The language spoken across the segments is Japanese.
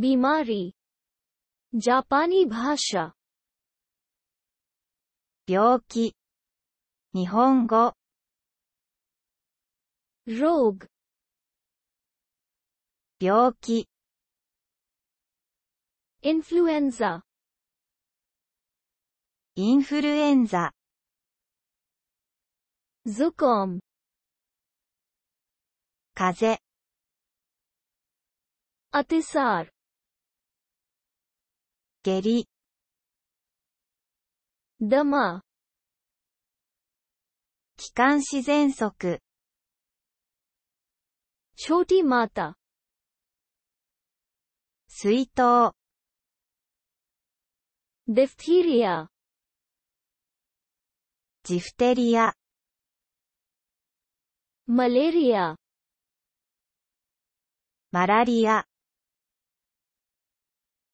बीमारी जापानी भाषा 病気日本語ローグ病気インフルエンザインフルエンザズコーム म 風アテ त ि स 下痢ども。気管支喘息。ィマータ。水筒。デフティリア。ジフテリア。マレリア。マラリア。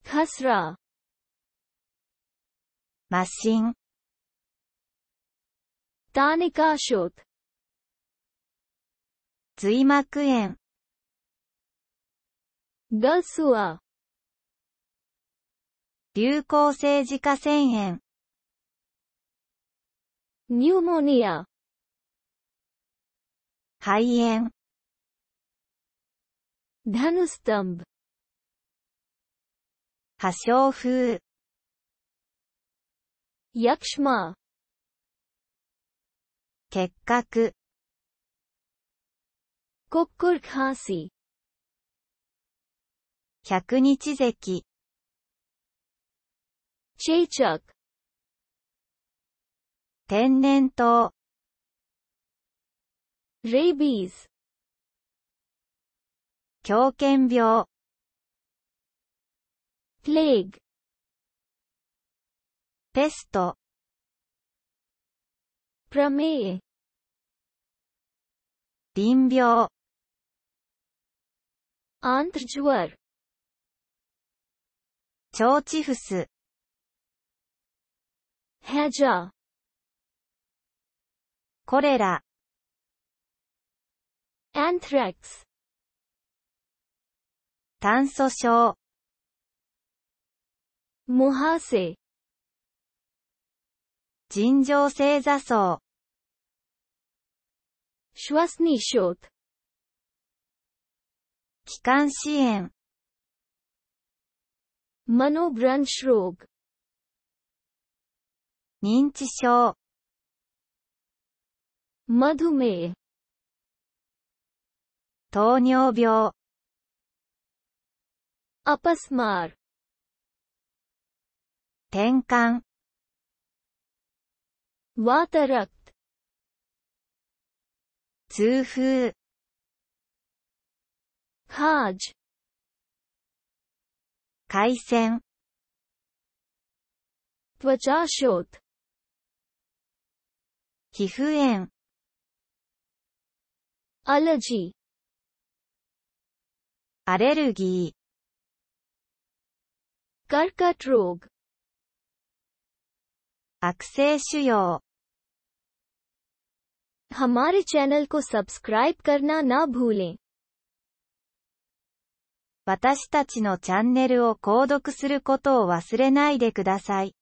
カスラ。マシン。ターニカーショ h ト。髄膜炎。ガスは流行性自家腺炎。ニューモニア。肺炎。ダヌスタンブ。破傷風。ヤクシマ結核コックルカーシ百日咳チェイチャク天然痘レイビーズ狂犬病プレイグペスト。プラミー。臨病。アンドジュアル。チョーチフス。ヘジャー。コレラ。アントレックス。炭素症。モハセ尋常性座層。શ ્スニーショોト。気管支炎マノブランシュローグ。認知症マドુ મ ે糖尿病アパスマール。転換わたらく。痛風。カージ。海鮮。トゥアチャーショート。皮膚炎。アレジー。アレルギー。カルカトローグ。学生腫瘍。ハマリチャンネルコサブスクライブカルナナブーリン。私たちのチャンネルを購読することを忘れないでください。